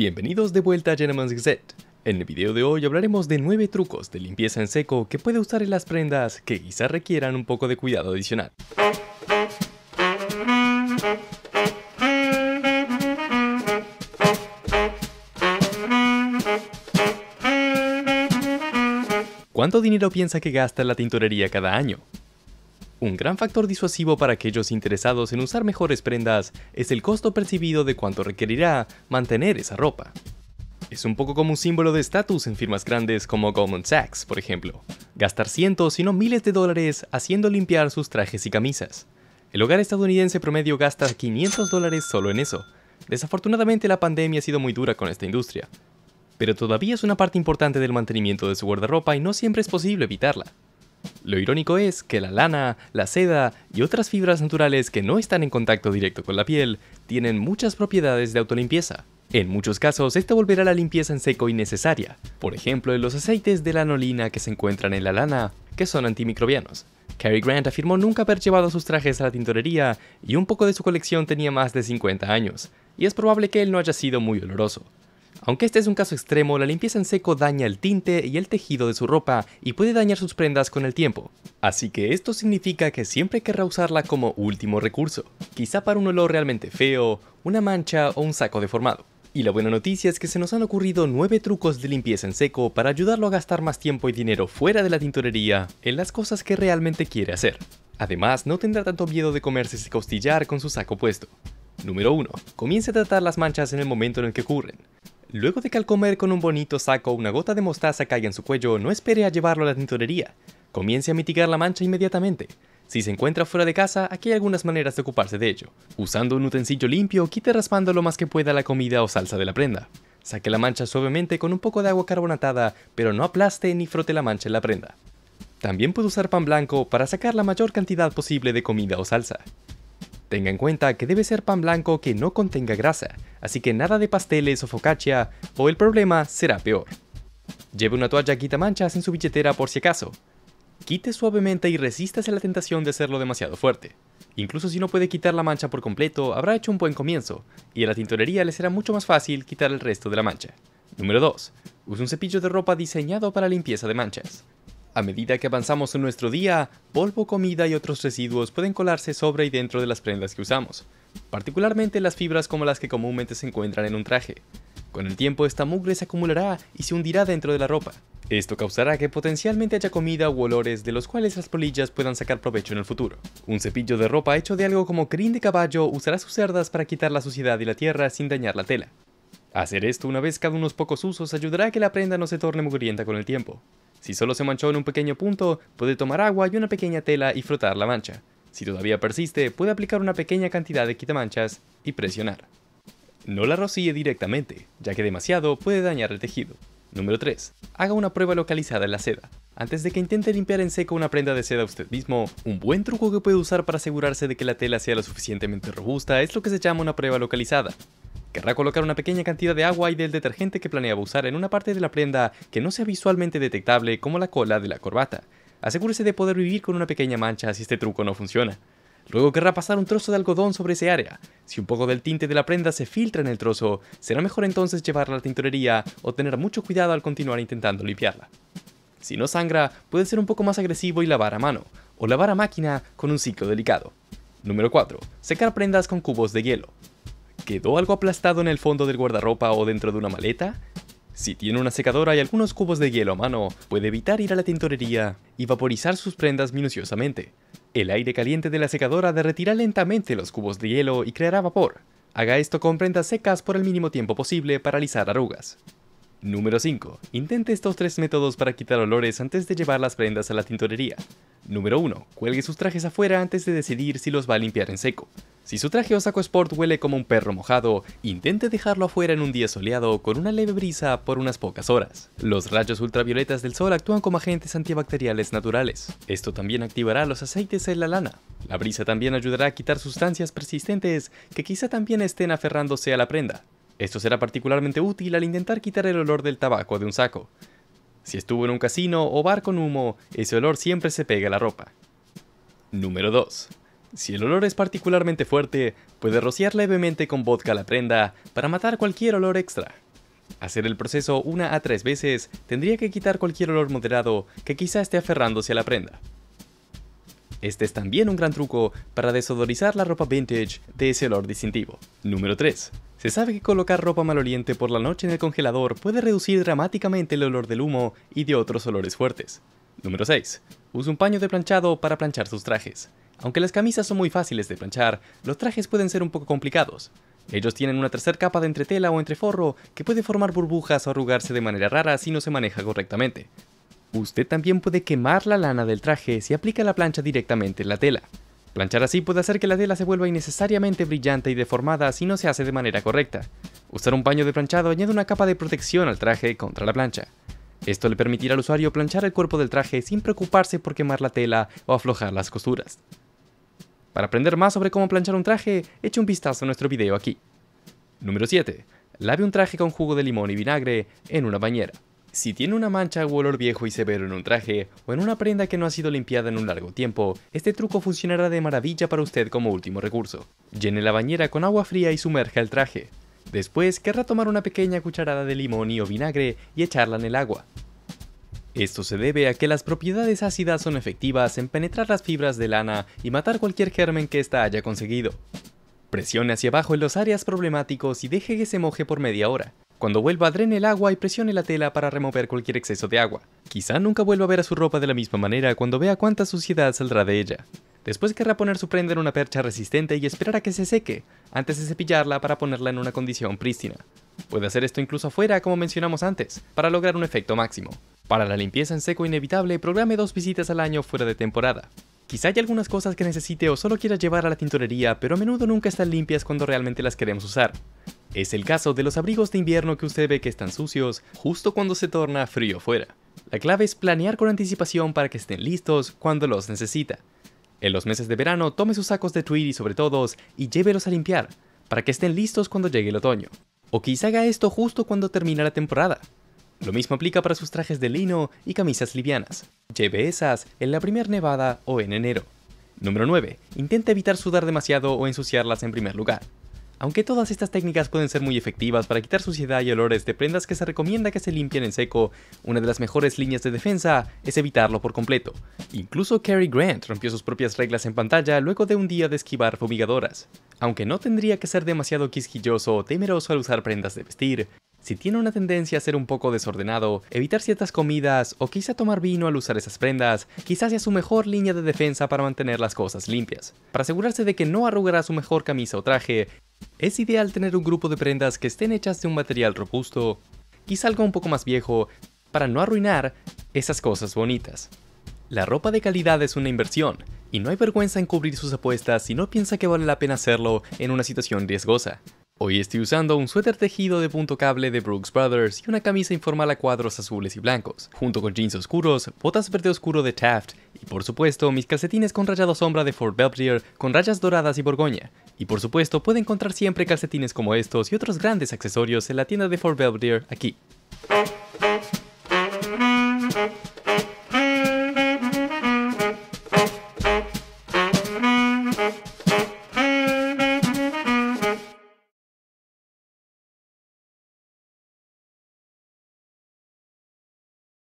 Bienvenidos de vuelta a Gentleman's Gazette. En el video de hoy hablaremos de 9 trucos de limpieza en seco que puede usar en las prendas que quizás requieran un poco de cuidado adicional. ¿Cuánto dinero piensa que gasta la tintorería cada año? Un gran factor disuasivo para aquellos interesados en usar mejores prendas es el costo percibido de cuánto requerirá mantener esa ropa. Es un poco como un símbolo de estatus en firmas grandes como Goldman Sachs, por ejemplo. Gastar cientos, si no miles de dólares haciendo limpiar sus trajes y camisas. El hogar estadounidense promedio gasta 500 dólares solo en eso. Desafortunadamente la pandemia ha sido muy dura con esta industria. Pero todavía es una parte importante del mantenimiento de su guardarropa y no siempre es posible evitarla. Lo irónico es que la lana, la seda y otras fibras naturales que no están en contacto directo con la piel tienen muchas propiedades de autolimpieza. En muchos casos, esto volverá a la limpieza en seco innecesaria, por ejemplo en los aceites de lanolina que se encuentran en la lana, que son antimicrobianos. Cary Grant afirmó nunca haber llevado sus trajes a la tintorería y un poco de su colección tenía más de 50 años, y es probable que él no haya sido muy oloroso. Aunque este es un caso extremo, la limpieza en seco daña el tinte y el tejido de su ropa y puede dañar sus prendas con el tiempo. Así que esto significa que siempre querrá usarla como último recurso, quizá para un olor realmente feo, una mancha o un saco deformado. Y la buena noticia es que se nos han ocurrido 9 trucos de limpieza en seco para ayudarlo a gastar más tiempo y dinero fuera de la tintorería en las cosas que realmente quiere hacer. Además, no tendrá tanto miedo de comerse ese costillar con su saco puesto. Número 1. Comience a tratar las manchas en el momento en el que ocurren. Luego de que al comer con un bonito saco una gota de mostaza caiga en su cuello, no espere a llevarlo a la tintorería. Comience a mitigar la mancha inmediatamente. Si se encuentra fuera de casa, aquí hay algunas maneras de ocuparse de ello. Usando un utensilio limpio, quite raspando lo más que pueda la comida o salsa de la prenda. Saque la mancha suavemente con un poco de agua carbonatada, pero no aplaste ni frote la mancha en la prenda. También puede usar pan blanco para sacar la mayor cantidad posible de comida o salsa. Tenga en cuenta que debe ser pan blanco que no contenga grasa, así que nada de pasteles o focaccia o el problema será peor. Lleve una toalla quitamanchas en su billetera por si acaso. Quite suavemente y resístase a la tentación de hacerlo demasiado fuerte. Incluso si no puede quitar la mancha por completo, habrá hecho un buen comienzo, y a la tintorería le será mucho más fácil quitar el resto de la mancha. Número 2. Use un cepillo de ropa diseñado para limpieza de manchas. A medida que avanzamos en nuestro día, polvo, comida y otros residuos pueden colarse sobre y dentro de las prendas que usamos, particularmente las fibras como las que comúnmente se encuentran en un traje. Con el tiempo esta mugre se acumulará y se hundirá dentro de la ropa. Esto causará que potencialmente haya comida u olores de los cuales las polillas puedan sacar provecho en el futuro. Un cepillo de ropa hecho de algo como crin de caballo usará sus cerdas para quitar la suciedad y la tierra sin dañar la tela. Hacer esto una vez cada unos pocos usos ayudará a que la prenda no se torne mugrienta con el tiempo. Si solo se manchó en un pequeño punto, puede tomar agua y una pequeña tela y frotar la mancha. Si todavía persiste, puede aplicar una pequeña cantidad de quitamanchas y presionar. No la rocíe directamente, ya que demasiado puede dañar el tejido. Número 3. Haga una prueba localizada en la seda. Antes de que intente limpiar en seco una prenda de seda usted mismo, un buen truco que puede usar para asegurarse de que la tela sea lo suficientemente robusta es lo que se llama una prueba localizada. Querrá colocar una pequeña cantidad de agua y del detergente que planeaba usar en una parte de la prenda que no sea visualmente detectable como la cola de la corbata. Asegúrese de poder vivir con una pequeña mancha si este truco no funciona. Luego querrá pasar un trozo de algodón sobre ese área. Si un poco del tinte de la prenda se filtra en el trozo, será mejor entonces llevarla a la tintorería o tener mucho cuidado al continuar intentando limpiarla. Si no sangra, puede ser un poco más agresivo y lavar a mano, o lavar a máquina con un ciclo delicado. Número 4. Secar prendas con cubos de hielo. ¿Quedó algo aplastado en el fondo del guardarropa o dentro de una maleta? Si tiene una secadora y algunos cubos de hielo a mano, puede evitar ir a la tintorería y vaporizar sus prendas minuciosamente. El aire caliente de la secadora derretirá lentamente los cubos de hielo y creará vapor. Haga esto con prendas secas por el mínimo tiempo posible para alisar arrugas. Número 5. Intente estos tres métodos para quitar olores antes de llevar las prendas a la tintorería. Número 1. Cuelgue sus trajes afuera antes de decidir si los va a limpiar en seco. Si su traje o saco sport huele como un perro mojado, intente dejarlo afuera en un día soleado con una leve brisa por unas pocas horas. Los rayos ultravioletas del sol actúan como agentes antibacteriales naturales. Esto también activará los aceites en la lana. La brisa también ayudará a quitar sustancias persistentes que quizá también estén aferrándose a la prenda. Esto será particularmente útil al intentar quitar el olor del tabaco de un saco. Si estuvo en un casino o bar con humo, ese olor siempre se pega a la ropa. Número 2. Si el olor es particularmente fuerte, puede rociar levemente con vodka la prenda para matar cualquier olor extra. Hacer el proceso una a tres veces tendría que quitar cualquier olor moderado que quizá esté aferrándose a la prenda. Este es también un gran truco para desodorizar la ropa vintage de ese olor distintivo. Número 3. Se sabe que colocar ropa maloliente por la noche en el congelador puede reducir dramáticamente el olor del humo y de otros olores fuertes. Número 6. Usa un paño de planchado para planchar sus trajes. Aunque las camisas son muy fáciles de planchar, los trajes pueden ser un poco complicados. Ellos tienen una tercera capa de entretela o entreforro que puede formar burbujas o arrugarse de manera rara si no se maneja correctamente. Usted también puede quemar la lana del traje si aplica la plancha directamente en la tela. Planchar así puede hacer que la tela se vuelva innecesariamente brillante y deformada si no se hace de manera correcta. Usar un paño de planchado añade una capa de protección al traje contra la plancha. Esto le permitirá al usuario planchar el cuerpo del traje sin preocuparse por quemar la tela o aflojar las costuras. Para aprender más sobre cómo planchar un traje, eche un vistazo a nuestro video aquí. Número 7. Lave un traje con jugo de limón y vinagre en una bañera. Si tiene una mancha o olor viejo y severo en un traje o en una prenda que no ha sido limpiada en un largo tiempo, este truco funcionará de maravilla para usted como último recurso. Llene la bañera con agua fría y sumerja el traje. Después querrá tomar una pequeña cucharada de limón y o vinagre y echarla en el agua. Esto se debe a que las propiedades ácidas son efectivas en penetrar las fibras de lana y matar cualquier germen que ésta haya conseguido. Presione hacia abajo en los áreas problemáticos y deje que se moje por media hora. Cuando vuelva, drene el agua y presione la tela para remover cualquier exceso de agua. Quizá nunca vuelva a ver a su ropa de la misma manera cuando vea cuánta suciedad saldrá de ella. Después querrá poner su prenda en una percha resistente y esperar a que se seque, antes de cepillarla para ponerla en una condición prístina. Puede hacer esto incluso afuera, como mencionamos antes, para lograr un efecto máximo. Para la limpieza en seco inevitable, programe dos visitas al año fuera de temporada. Quizá hay algunas cosas que necesite o solo quiera llevar a la tintorería, pero a menudo nunca están limpias cuando realmente las queremos usar. Es el caso de los abrigos de invierno que usted ve que están sucios justo cuando se torna frío fuera. La clave es planear con anticipación para que estén listos cuando los necesita. En los meses de verano, tome sus sacos de tweed y sobre todos y llévelos a limpiar, para que estén listos cuando llegue el otoño. O quizá haga esto justo cuando termina la temporada. Lo mismo aplica para sus trajes de lino y camisas livianas. Lleve esas en la primera nevada o en enero. Número 9. Intenta evitar sudar demasiado o ensuciarlas en primer lugar. Aunque todas estas técnicas pueden ser muy efectivas para quitar suciedad y olores de prendas que se recomienda que se limpien en seco, una de las mejores líneas de defensa es evitarlo por completo. Incluso Cary Grant rompió sus propias reglas en pantalla luego de un día de esquivar fumigadoras. Aunque no tendría que ser demasiado quisquilloso o temeroso al usar prendas de vestir, si tiene una tendencia a ser un poco desordenado, evitar ciertas comidas o quizá tomar vino al usar esas prendas, quizás sea su mejor línea de defensa para mantener las cosas limpias. Para asegurarse de que no arrugará su mejor camisa o traje, es ideal tener un grupo de prendas que estén hechas de un material robusto, quizá algo un poco más viejo, para no arruinar esas cosas bonitas. La ropa de calidad es una inversión, y no hay vergüenza en cubrir sus apuestas si no piensa que vale la pena hacerlo en una situación riesgosa. Hoy estoy usando un suéter tejido de punto cable de Brooks Brothers y una camisa informal a cuadros azules y blancos, junto con jeans oscuros, botas verde oscuro de Taft y por supuesto mis calcetines con rayado sombra de Fort Belvedere con rayas doradas y borgoña. Y por supuesto puede encontrar siempre calcetines como estos y otros grandes accesorios en la tienda de Fort Belvedere aquí.